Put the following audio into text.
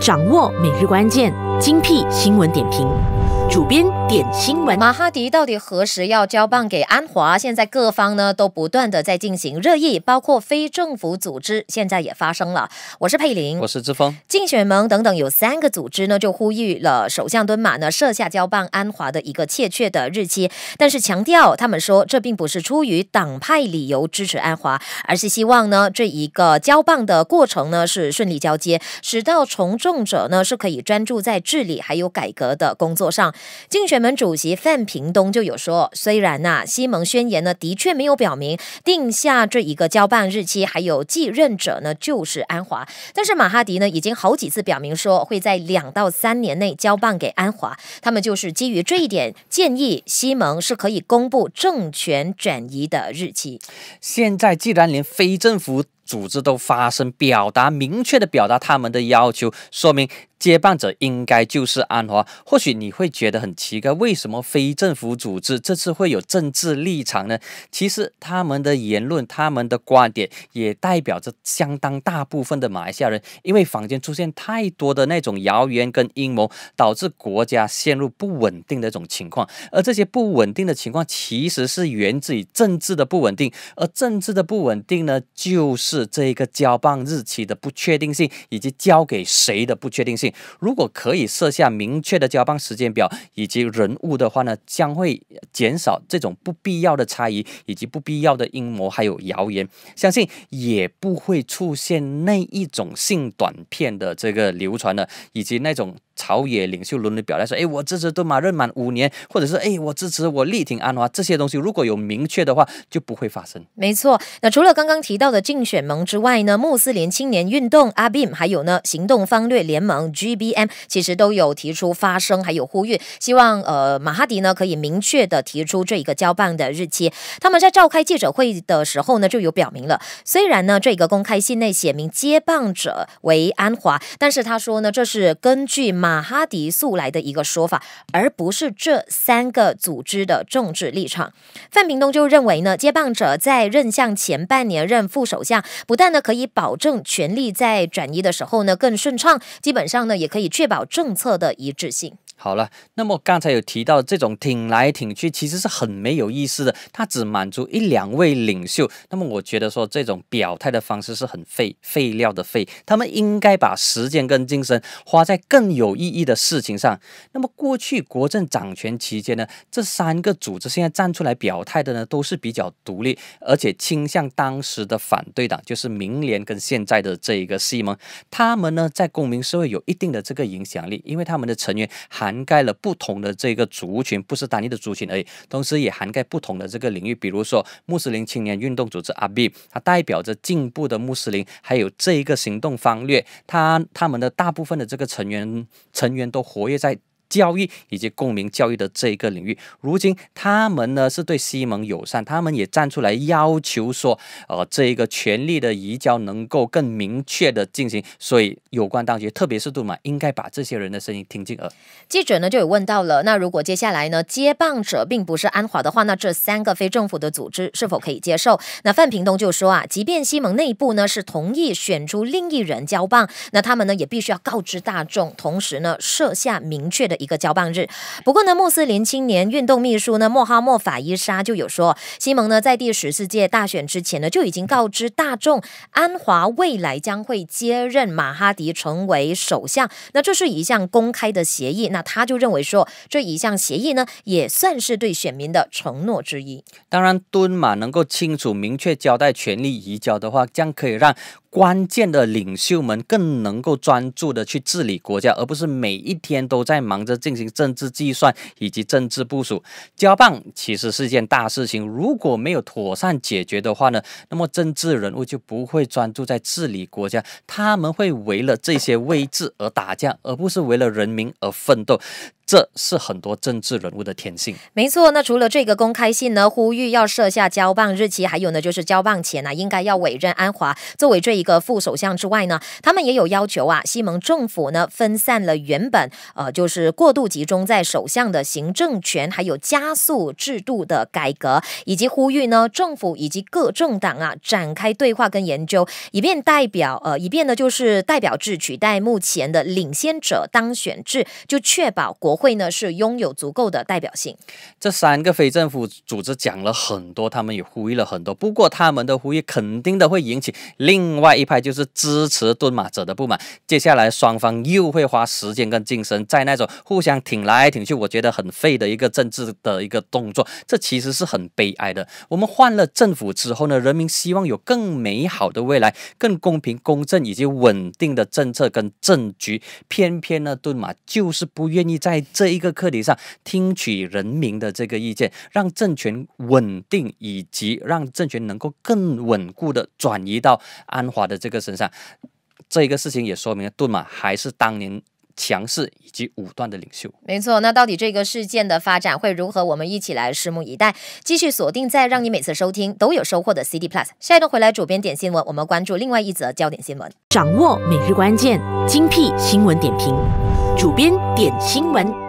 掌握每日关键，精辟新闻点评。主编点新闻，马哈迪到底何时要交棒给安华？现在各方呢都不断的在进行热议，包括非政府组织现在也发生了。我是佩林，我是志峰，竞选盟等等有三个组织呢就呼吁了首相敦马呢设下交棒安华的一个确切的日期，但是强调他们说这并不是出于党派理由支持安华，而是希望呢这一个交棒的过程呢是顺利交接，使到从政者呢是可以专注在治理还有改革的工作上。竞选门主席范平东就有说，虽然呐，西蒙宣言呢的确没有表明定下这一个交办日期，还有继任者呢就是安华，但是马哈迪呢已经好几次表明说会在两到三年内交棒给安华，他们就是基于这一点建议西蒙是可以公布政权转移的日期。现在既然连非政府组织都发声表达明确的表达他们的要求，说明。接棒者应该就是安华。或许你会觉得很奇怪，为什么非政府组织这次会有政治立场呢？其实他们的言论、他们的观点也代表着相当大部分的马来西亚人。因为坊间出现太多的那种谣言跟阴谋，导致国家陷入不稳定的一种情况。而这些不稳定的情况，其实是源自于政治的不稳定。而政治的不稳定呢，就是这个交棒日期的不确定性，以及交给谁的不确定性。如果可以设下明确的交棒时间表以及人物的话呢，将会减少这种不必要的猜疑，以及不必要的阴谋，还有谣言。相信也不会出现那一种性短片的这个流传了，以及那种。朝野领袖轮流表态说：“哎，我支持对马任满五年，或者是哎，我支持我力挺安华这些东西，如果有明确的话，就不会发生。没错。那除了刚刚提到的竞选盟之外呢，穆斯林青年运动阿 b i 还有呢行动方略联盟 GBM，其实都有提出发声，还有呼吁，希望呃马哈迪呢可以明确的提出这一个交棒的日期。他们在召开记者会的时候呢，就有表明了。虽然呢这个公开信内写明接棒者为安华，但是他说呢这是根据马。马哈迪素来的一个说法，而不是这三个组织的政治立场。范平东就认为呢，接棒者在任相前半年任副首相，不但呢可以保证权力在转移的时候呢更顺畅，基本上呢也可以确保政策的一致性。好了，那么刚才有提到这种挺来挺去，其实是很没有意思的，它只满足一两位领袖。那么我觉得说这种表态的方式是很废废料的废，他们应该把时间跟精神花在更有意义的事情上。那么过去国政掌权期间呢，这三个组织现在站出来表态的呢，都是比较独立，而且倾向当时的反对党，就是明联跟现在的这一个西盟。他们呢，在公民社会有一定的这个影响力，因为他们的成员还。涵盖了不同的这个族群，不是单一的族群而已，同时也涵盖不同的这个领域，比如说穆斯林青年运动组织阿比，它代表着进步的穆斯林，还有这一个行动方略，它他们的大部分的这个成员成员都活跃在。教育以及公民教育的这一个领域，如今他们呢是对西蒙友善，他们也站出来要求说，呃，这一个权力的移交能够更明确的进行。所以有关当局，特别是杜马，应该把这些人的声音听进耳。记者呢就有问到了，那如果接下来呢接棒者并不是安华的话，那这三个非政府的组织是否可以接受？那范平东就说啊，即便西蒙内部呢是同意选出另一人交棒，那他们呢也必须要告知大众，同时呢设下明确的。一个交棒日。不过呢，穆斯林青年运动秘书呢，莫哈莫法伊沙就有说，西蒙呢在第十四届大选之前呢就已经告知大众，安华未来将会接任马哈迪成为首相。那这是一项公开的协议。那他就认为说，这一项协议呢也算是对选民的承诺之一。当然，敦马能够清楚明确交代权力移交的话，将可以让。关键的领袖们更能够专注的去治理国家，而不是每一天都在忙着进行政治计算以及政治部署。交棒其实是一件大事情，如果没有妥善解决的话呢，那么政治人物就不会专注在治理国家，他们会为了这些位置而打架，而不是为了人民而奋斗。这是很多政治人物的天性。没错，那除了这个公开信呢，呼吁要设下交棒日期，还有呢，就是交棒前啊，应该要委任安华作为这一个副首相之外呢，他们也有要求啊，西蒙政府呢分散了原本呃就是过度集中在首相的行政权，还有加速制度的改革，以及呼吁呢政府以及各政党啊展开对话跟研究，以便代表呃以便呢就是代表制取代目前的领先者当选制，就确保国。会呢是拥有足够的代表性。这三个非政府组织讲了很多，他们也呼吁了很多。不过他们的呼吁肯定的会引起另外一派就是支持蹲马者的不满。接下来双方又会花时间跟精神在那种互相挺来挺去，我觉得很废的一个政治的一个动作。这其实是很悲哀的。我们换了政府之后呢，人民希望有更美好的未来、更公平公正以及稳定的政策跟政局，偏偏呢蹲马就是不愿意再。这一个课题上，听取人民的这个意见，让政权稳定，以及让政权能够更稳固的转移到安华的这个身上，这一个事情也说明，了，杜马还是当年。强势以及武断的领袖，没错。那到底这个事件的发展会如何？我们一起来拭目以待。继续锁定在让你每次收听都有收获的 CD Plus。下一段回来，主编点新闻，我们关注另外一则焦点新闻，掌握每日关键，精辟新闻点评，主编点新闻。